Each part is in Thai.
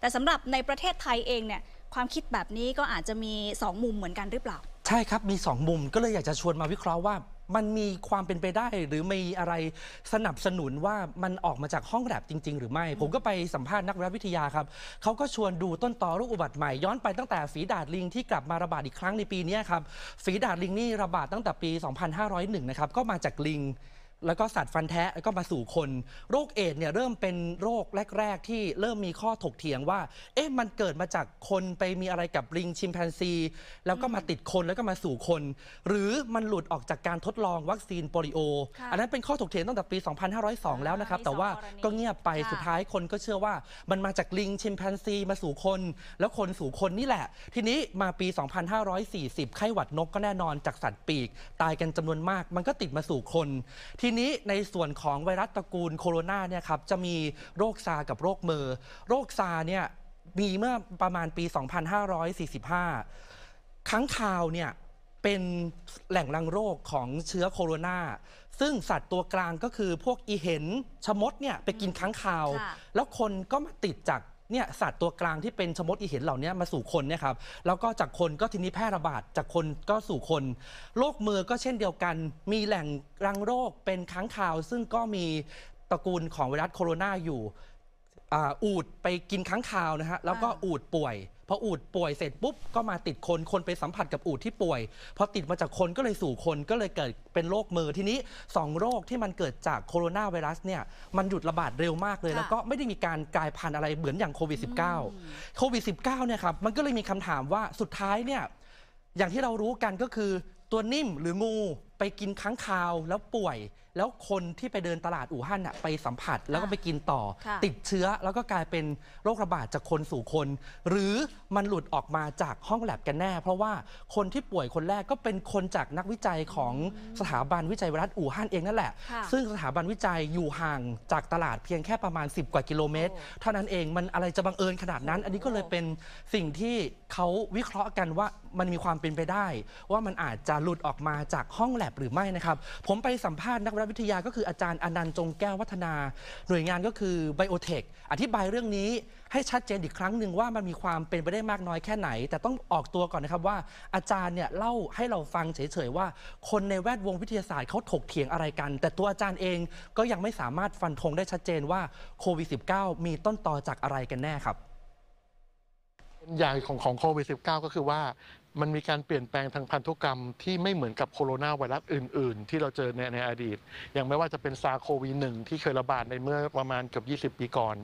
แต่สำหรับในประเทศไทยเองเนี่ยความคิดแบบนี้ก็อาจจะมี 2 มุมเหมือนกันหรือเปล่า ใช่ครับมี 2 มุมก็เลยอยากจะชวนมาวิเคราะห์ว่ามันมีความเป็นไปได้หรือมีอะไรสนับสนุนว่ามันออกมาจากห้องแลบจริง ๆ หรือไม่ ผมก็ไปสัมภาษณ์นักวิทยาครับ เขาก็ชวนดูต้นตอโรคอุบัติใหม่ ย้อนไปตั้งแต่ฝีดาดลิงที่กลับมาระบาดอีกครั้งในปีนี้ครับฝีดาดลิงนี่ระบาดตั้งแต่ปี 2501 นะครับก็มาจากลิงแล้วก็สัตว์ฟันแท้แล้วก็มาสู่คน โรคเอดส์เนี่ยเริ่มเป็นโรคแรกๆที่เริ่มมีข้อถกเถียงว่า เอ๊ะมันเกิดมาจากคนไปมีอะไรกับลิงชิมแปนซีแล้วก็มาติดคนแล้วก็มาสู่คน หรือมันหลุดออกจากการทดลองวัคซีนโปลิโอ อันนั้นเป็นข้อถกเถียงตั้งแต่ปี 2502 แล้วนะครับ แต่ว่าก็เงียบไปสุดท้ายคนก็เชื่อว่ามันมาจากลิงชิมแปนซีมาสู่คน แล้วคนสู่คนนี่แหละ ทีนี้มาปี 2540 ไข้หวัดนกก็แน่นอนจากสัตว์ปีกตายกันจำนวนมาก มันก็ติดมาสู่คนทีีนี้ในส่วนของไวรัสตระกูลโคโรนาเนี่ยครับจะมีโรคซา กับโรคเมอร์โรคซาเนี่ยมีเมื่อประมาณปี 2545ครั้งคาวเนี่ยเป็นแหล่งรังโรคของเชื้อโคโรนา ซึ่งสัตว์ตัวกลางก็คือพวกอีเห็น ชมดเนี่ยไปกินค้างคาว แล้วคนก็มาติดจากเนี่ยสัตว์ตัวกลางที่เป็นชมดอีเห็นเหล่านี้มาสู่คนเนี่ยครับแล้วก็จากคนก็ทีนี้แพร่ระบาดจากคนก็สู่คน โรคมือก็เช่นเดียวกัน มีแหล่งรังโรคเป็นค้างคาว ซึ่งก็มีตระกูลของไวรัสโคโรนาอยู่อูดไปกินค้างคาวนะฮะแล้วก็อูดป่วยพออูดป่วยเสร็จปุ๊บก็มาติดคนคนไปสัมผัสกับอูดที่ป่วยพอติดมาจากคนก็เลยสู่คนก็เลยเกิดเป็นโรคมือทีนี้2โรคที่มันเกิดจากโคโรนาไวรัสเนี่ยมันหยุดระบาดเร็วมากเลยแล้วก็ไม่ได้มีการกลายพันธุ์อะไรเหมือนอย่างโควิด -19 โควิด -19 เนี่ยครับมันก็เลยมีคำถามว่าสุดท้ายเนี่ยอย่างที่เรารู้กันก็คือตัวนิ่มหรืองูไปกินค้างคาวแล้วป่วยแล้วคนที่ไปเดินตลาดอู่ฮั่นน่ะไปสัมผัสแล้วก็ไปกินต่อ ติดเชื้อแล้วก็กลายเป็นโรคระบาดจากคนสู่คน หรือมันหลุดออกมาจากห้องแลบกันแน่ เพราะว่าคนที่ป่วยคนแรกก็เป็นคนจากนักวิจัยของสถาบันวิจัยไวรัสอู่ฮั่นเองนั่นแหละะซึ่งสถาบันวิจัยอยู่ห่างจากตลาดเพียงแค่ประมาณ 10 กว่ากิโลเมตรเท่านั้นเองมันอะไรจะบังเอิญขนาดนั้น อันนี้ก็เลยเป็นสิ่งที่เขาวิเคราะห์กันว่ามันมีความเป็นไปได้ ว่ามันอาจจะหลุดออกมาจากห้องแลบหรือไม่นะครับผมไปสัมภาษณ์นักราวิทยา ก็คืออาจารย์อนันต์จงแก้ววัฒนา หน่วยงานก็คือไบโอเทค อธิบายเรื่องนี้ให้ชัดเจนอีกครั้งหนึ่งว่ามันมีความเป็นไปได้มากน้อยแค่ไหน แต่ต้องออกตัวก่อนนะครับว่า อาจารย์เนี่ยเล่าให้เราฟังเฉยๆว่า คนในแวดวงวิทยาศาสตร์เขาถกเถียงอะไรกัน แต่ตัวอาจารย์เองก็ยังไม่สามารถฟันธงได้ชัดเจนว่าโควิด -19 มีต้นตอจากอะไรกันแน่ครับอย่างของของโควิด -19 ก็คือว่ามันมีการเปลี่ยนแปลงทางพันธุกรรมที่ไม่เหมือนกับโคโรนาไวรัสอื่นๆ ที่เราเจอในในอดีต อย่างไม่ว่าจะเป็นซาโควีหนึ่งที่เคยระบาดในเมื่อประมาณเกือบ20 ปีก่อน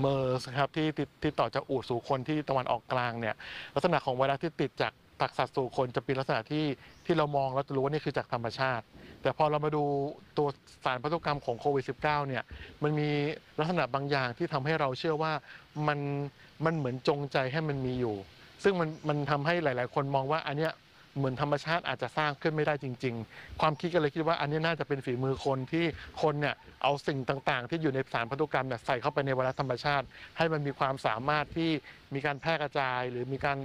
เมอร์สครับที่ติดต่อจากอูดสู่คนที่ตะวันออกกลางเนี่ยลักษณะของไวรัสที่ติดจากตักสัตว์สู่คนจะเป็นลักษณะที่ที่เรามองแล้วจะรู้ว่านี่คือจากธรรมชาติแต่พอเรามาดูตัวสารพันธุกรรมของโควิด -19 เนี่ยมันมีลักษณะบางอย่างที่ทำให้เราเชื่อว่ามันมันเหมือนจงใจให้มันมีอยู่ซึ่งมันมันทำให้หลาย ๆ คนมองว่าอันเนี้ยเหมือนธรรมชาติอาจจะสร้างขึ้นไม่ได้จริง ๆ ความคิดก็เลยคิดว่าอันนี้น่าจะเป็นฝีมือคนที่คนเนี่ยเอาสิ่งต่าง ๆ ที่อยู่ในสารพันธุกรรมเนี่ยใส่เข้าไปในวัันธรรมชาติ ให้มันมีความสามารถที่มีการแพร่กระจาย หรือมีการ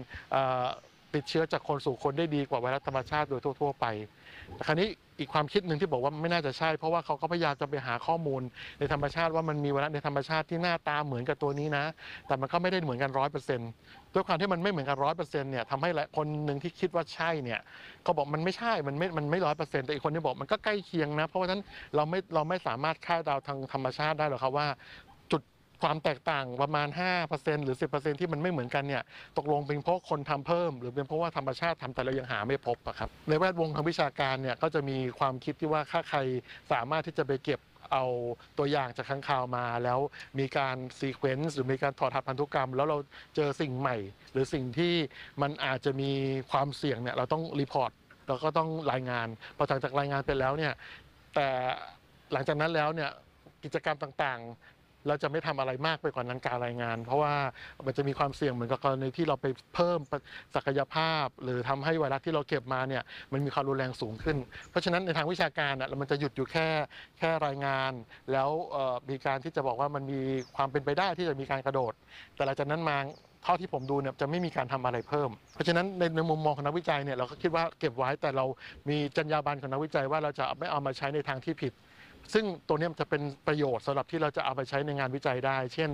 ติดเชื้อจากคนสู่คนได้ดีกว่าไวรัสธรรมชาติโดยทั่ว ๆ ไปแต่คราวนี้อีกความคิดหนึ่งที่บอกว่าไม่น่าจะใช่ เพราะว่าเขาก็พยายามจะไปหาข้อมูลในธรรมชาติว่ามันมีวัฏในธรรมชาติที่หน้าตาเหมือนกับตัวนี้นะแต่มันก็ไม่ได้เหมือนกันร้อยเปอร์เซ็นต์ด้วยความที่มันไม่เหมือนกันร้อยเปอร์เซ็นต์เนี่ยทำให้หลายคนหนึ่งที่คิดว่าใช่เนี่ยก็บอกมันไม่ใช่มันไม่มันไม่ร้อยเปอร์เซ็นต์แต่อีกคนที่บอกมันก็ใกล้เคียงนะ เพราะว่านั้นเราไม่เราไม่สามารถคาดเดาทางธรรมชาติได้หรอกครับว่าความแตกต่างประมาณ 5%หรือ10%ที่มันไม่เหมือนกันเนี่ยตกลงเป็นเพราะคนทำเพิ่มหรือเป็นเพราะว่าธรรมชาติทำแต่เรายังหาไม่พบอะครับในแวดวงทางวิชาการเนี่ยก็จะมีความคิดที่ว่าถ้าใครสามารถที่จะไปเก็บเอาตัวอย่างจากข้างคาวมา แล้วมีการซีเควนซ์หรือมีการถอดหัสพันธุกรรม แล้วเราเจอสิ่งใหม่ หรือสิ่งที่มันอาจจะมีความเสี่ยงเนี่ยเราต้องรีพอร์ตเราก็ต้องรายงานพอหลังจากรายงานไปแล้วเนี่ยแต่หลังจากนั้นแล้วเนี่ยกิจกรรมต่างเราจะไม่ทำอะไรมากไปกว่านั้นการรายงาน เพราะว่ามันจะมีความเสี่ยงเหมือนกับกรณีที่เราไปเพิ่มศักยภาพ หรือทำให้ไวรัสที่เราเก็บมาเนี่ยมันมีความรุนแรงสูงขึ้นเพราะฉะนั้นในทางวิชาการอ่ะมันจะหยุดอยู่แค่แค่รายงาน แล้วมีการที่จะบอกว่ามันมีความเป็นไปได้ที่จะมีการกระโดด แต่หลังจากนั้นมาเท่าที่ผมดูเนี่ยจะไม่มีการทำอะไรเพิ่ม เพราะฉะนั้นในมุมมองของนักวิจัยเนี่ยเราก็คิดว่าเก็บไว้แต่เรามีจรรยาบรรณของนักวิจัยว่าเราจะไม่เอามาใช้ในทางที่ผิดซึ่งตัวนี้จะเป็นประโยชน์สำหรับที่เราจะเอาไปใช้ในงานวิจัยได้ เช่น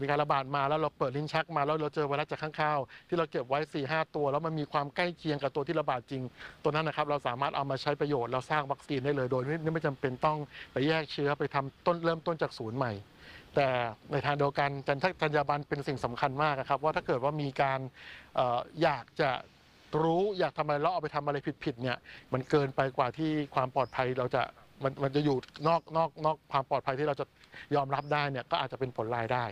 มีการระบาดมาแล้วเราเปิดลิ้นชักมาแล้วเราเจอไวรัสจากข้างข้าวที่เราเก็บไว้4ีหตัว แล้วมันมีความใกล้เคียงกับตัวที่ระบาดจริง ตัวนั้นนะครับเราสามารถเอามาใช้ประโยชน์เราสร้างวัคซีนได้เลย โดยไม่ไม่จำเป็นต้องไปแยกเชื้อไปทำต้นเริ่มต้นจากศูนย์ใหม่ แต่ในทางเดียวกันจันทจัญญาบันเป็นสิ่งสำคัญมากครับว่าถ้าเกิดว่ามีการอยากจะรู้อยากทำอะไรแล้วเอาไปทำอะไรผิดๆเนี่ยมันเกินไปกว่าที่ความปลอดภัยเราจะมันมันจะอยู่นอกนอกนอกความปลอดภัยที่เราจะยอมรับได้เนี่ยก็อาจจะเป็นผลลายได้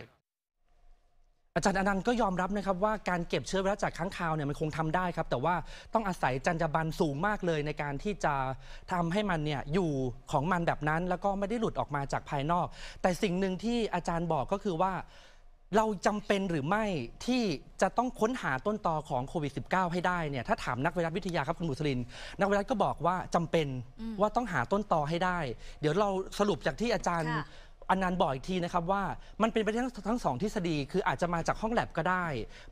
อาจารย์อนันต์ก็ยอมรับนะครับ ว่าการเก็บเชื้อไวรัสจากค้างคาวเนี่ยมันคงทำได้ครับ แต่ว่าต้องอาศัยจรรยาบรรณสูงมากเลยในการที่จะทำให้มันเนี่ยอยู่ของมันแบบนั้น แล้วก็ไม่ได้หลุดออกมาจากภายนอก แต่สิ่งหนึ่งที่อาจารย์บอกก็คือว่าเราจำเป็นหรือไม่ที่จะต้องค้นหาต้นตอของโควิด -19 ให้ได้เนี่ย ถ้าถามนักไวรัสวิทยาครับ คุณบุษริน นักไวรัสก็บอกว่าจำเป็น ว่าต้องหาต้นตอให้ได้ เดี๋ยวเราสรุปจากที่อาจารย์อันนันต์บอกอีกทีนะครับว่ามันเป็นไปได้ทั้งทั้งสองทฤษฎี คืออาจจะมาจากห้องแลบก็ได้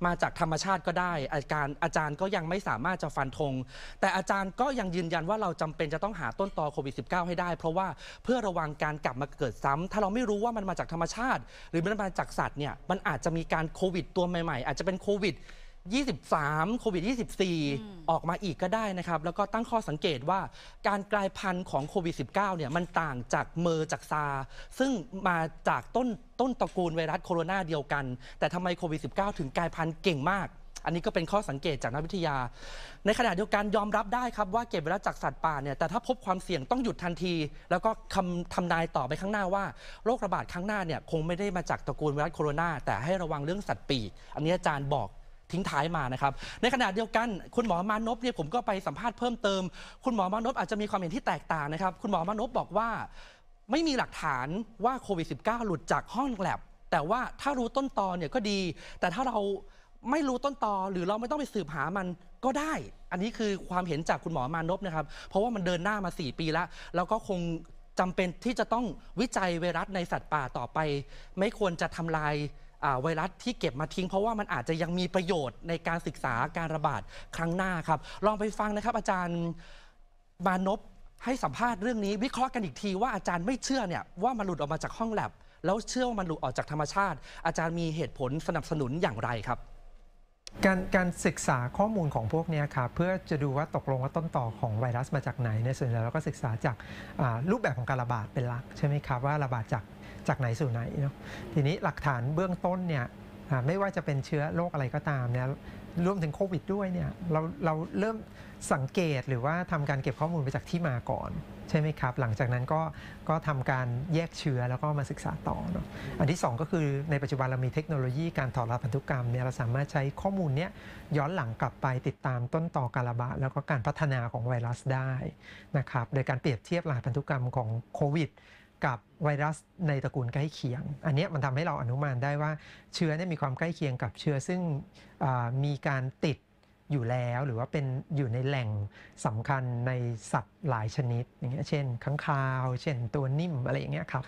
มาจากธรรมชาติก็ได้ อาการอาจารย์ก็ยังไม่สามารถจะฟันธง แต่อาจารย์ก็ยังยืนยันว่าเราจำเป็นจะต้องหาต้นตอโควิด -19 ให้ได้ เพราะว่าเพื่อระวังการกลับมาเกิดซ้ำถ้าเราไม่รู้ว่ามันมาจากธรรมชาติหรือมันมาจากสัตว์เนี่ยมันอาจจะมีการโควิดตัวใหม่ๆอาจจะเป็นโควิด23โควิด24ออกมาอีกก็ได้นะครับ แล้วก็ตั้งข้อสังเกตว่าการกลายพันธุ์ของโควิด19เนี่ยมันต่างจากเมอร์จากซา ซึ่งมาจากต้นต้นตระกูลไวรัสโคโรนาเดียวกัน แต่ทำไมโควิด19ถึงกลายพันธุ์เก่งมาก อันนี้ก็เป็นข้อสังเกตจากนักวิทยา ในขณะเดียวกันยอมรับได้ครับว่าเก็บไวรัสจากสัตว์ป่าเนี่ยแต่ถ้าพบความเสี่ยงต้องหยุดทันที แล้วก็คำทำนายต่อไปข้างหน้าว่าโรคระบาดข้างหน้าเนี่ยคงไม่ได้มาจากตระกูลไวรัสโคโรนาแต่ให้ระวังเรื่องสัตว์ปีกอันนี้อาจารย์บอกทิ้งท้ายมานะครับ ในขณะเดียวกันคุณหมอมานพเนี่ยผมก็ไปสัมภาษณ์เพิ่มเติม คุณหมอมานพอาจจะมีความเห็นที่แตกต่างนะครับคุณหมอมานพบอกว่าไม่มีหลักฐานว่าโควิด -19 หลุดจากห้องแลบ แต่ว่าถ้ารู้ต้นตอเนี่ยก็ดี แต่ถ้าเราไม่รู้ต้นตอหรือเราไม่ต้องไปสืบหามันก็ได้ อันนี้คือความเห็นจากคุณหมอมานพนะครับเพราะว่ามันเดินหน้ามา 4 ปีแล้วแล้วก็คงจำเป็นที่จะต้องวิจัยไวรัสในสัตว์ป่าต่อไป ไม่ควรจะทำลายไวรัสที่เก็บมาทิ้งเพราะว่ามันอาจจะยังมีประโยชน์ในการศึกษาการระบาดครั้งหน้าครับลองไปฟังนะครับอาจารย์มานพให้สัมภาษณ์เรื่องนี้วิเคราะห์กันอีกทีว่าอาจารย์ไม่เชื่อเนี่ยว่ามันหลุดออกมาจากห้องแลบ แล้วเชื่อว่ามันหลุดออกจากธรรมชาติ อาจารย์มีเหตุผลสนับสนุนอย่างไรครับ การการศึกษาข้อมูลของพวกนี้ครับเพื่อจะดูว่าตกลงว่าต้นต่อของไวรัสมาจากไหน ในส่วนใหญ่เราก็ศึกษาจากรูปแบบของการระบาดเป็นหลักใช่ไหมครับว่า ระบาดจากจากไหนสู่ไหนเนาะทีนี้หลักฐานเบื้องต้นเนี่ยไม่ว่าจะเป็นเชื้อโรคอะไรก็ตามเนี่ยรวมถึงโควิดด้วยเนี่ยเราเราเริ่มสังเกตหรือว่าทำการเก็บข้อมูลไปจากที่มาก่อน ใช่ไหมครับ หลังจากนั้นก็ก็ทำการแยกเชื้อแล้วก็มาศึกษาต่อเนาะอันที่ 2 ก็คือในปัจจุบันเรามีเทคโนโลยีการถอดรหัสพันธุกรรมเนี่ยเราสามารถใช้ข้อมูลเนี้ยย้อนหลังกลับไปติดตามต้นต่อการระบาดแล้วก็การพัฒนาของไวรัสได้นะครับโดยการเปรียบเทียบรหัสพันธุกรรมของโควิดกับไวรัสในตระกูลใกล้เคียง อันนี้มันทำให้เราอนุมานได้ว่าเชื้อเนี่ยมีความใกล้เคียงกับเชื้อซึ่งมีการติดอยู่แล้วหรือว่าเป็นอยู่ในแหล่งสำคัญในสัตว์หลายชนิดอย่างเงี้ยเช่นค้างคาว เช่นตัวนิ่ม อะไรอย่างเงี้ยครับ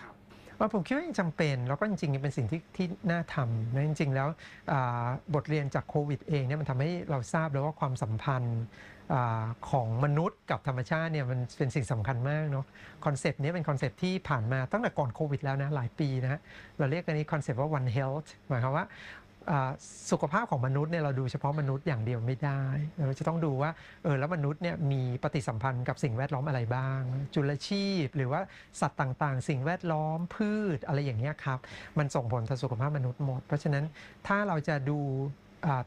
ว่าผมคิดว่ายังจำเป็น แล้วก็จริงๆเป็นสิ่งที่ ที่น่าทำนะจริง ๆแล้วบทเรียนจากโควิดเองเนี่ยมันทำให้เราทราบแล้วว่าความสัมพันธ์อของมนุษย์กับธรรมชาติเนี่ยมันเป็นสิ่งสำคัญมากเนาะคอนเซปต์นี้เป็นคอนเซปต์ที่ผ่านมาตั้งแต่ก่อนโควิดแล้วนะ หลายปีนะฮะเราเรียกอันนี้คอนเซปต์ว่า one health หมายความว่า สุขภาพของมนุษย์เนี่ยเราดูเฉพาะมนุษย์อย่างเดียวไม่ได้เราจะต้องดูว่าเออแล้วมนุษย์เนี่ยมีปฏิสัมพันธ์กับสิ่งแวดล้อมอะไรบ้าง จุลชีพ หรือว่าสัตว์ต่างๆ สิ่งแวดล้อมพืชอะไรอย่างเงี้ยครับมันส่งผลต่อสุขภาพมนุษย์หมด เพราะฉะนั้นถ้าเราจะดู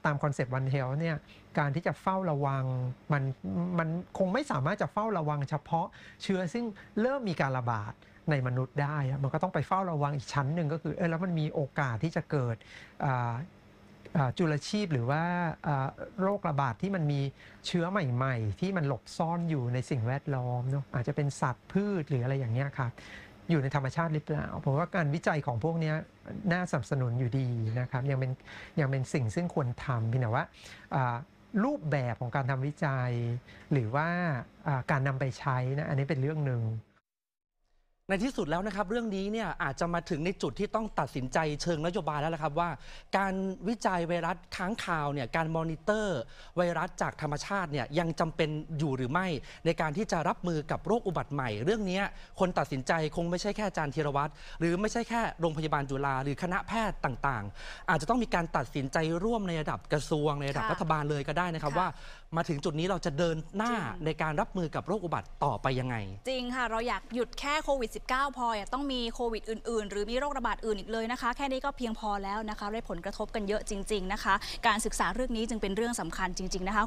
ตามคอนเซปต์วันเฮลเนี่ย การที่จะเฝ้าระวังมันมันคงไม่สามารถจะเฝ้าระวังเฉพาะเชื้อซึ่งเริ่มมีการระบาดในมนุษย์ได้มันก็ต้องไปเฝ้าระวังอีกชั้นหนึ่งก็คือเออแล้วมันมีโอกาสที่จะเกิดจุลชีพ หรือว่าโรคระบาดที่มันมีเชื้อใหม่ ๆ ที่มันหลบซ่อนอยู่ในสิ่งแวดล้อมเนาะอาจจะเป็นสัตว์พืชหรืออะไรอย่างเงี้ยครับอยู่ในธรรมชาติหรือเปล่าผมว่าการวิจัยของพวกนี้น่าสนับสนุนอยู่ดีนะครับ ยังเป็นยังเป็นสิ่งซึ่งควรทำเพียงแต่ว่ารูปแบบของการทำวิจัย หรือว่าการนำไปใช้นะ อันนี้เป็นเรื่องหนึ่งในที่สุดแล้วนะครับเรื่องนี้เนี่ยอาจจะมาถึงในจุดที่ต้องตัดสินใจเชิงนโยบายแล้วละครับว่า การวิจัยไวรัสค้างคาวเนี่ยการมอนิเตอร์ ไวรัสจากธรรมชาติเนี่ยยังจำเป็นอยู่หรือไม่ในการที่จะรับมือกับโรคอุบัติใหม่ เรื่องนี้คนตัดสินใจคงไม่ใช่แค่อาจารย์ธีรวัตรหรือไม่ใช่แค่โรงพยาบาลจุฬาหรือคณะแพทย์ต่าง ๆ อาจจะต้องมีการตัดสินใจร่วมในระดับกระทรวงในระดับรัฐบาลเลยก็ได้นะครับว่า มาถึงจุดนี้เราจะเดินหน้าในการรับมือกับโรคอุบัติต่อไปยังไงจริงค่ะเราอยากหยุดแค่โควิด -19 พอยต้องมีโควิดอื่นๆ หรือมีโรคระบาดอื่นอีกเลยนะคะแค่นี้ก็เพียงพอแล้วนะคะ ได้ผลกระทบกันเยอะจริงๆนะคะ การศึกษาเรื่องนี้จึงเป็นเรื่องสำคัญจริงๆนะคะ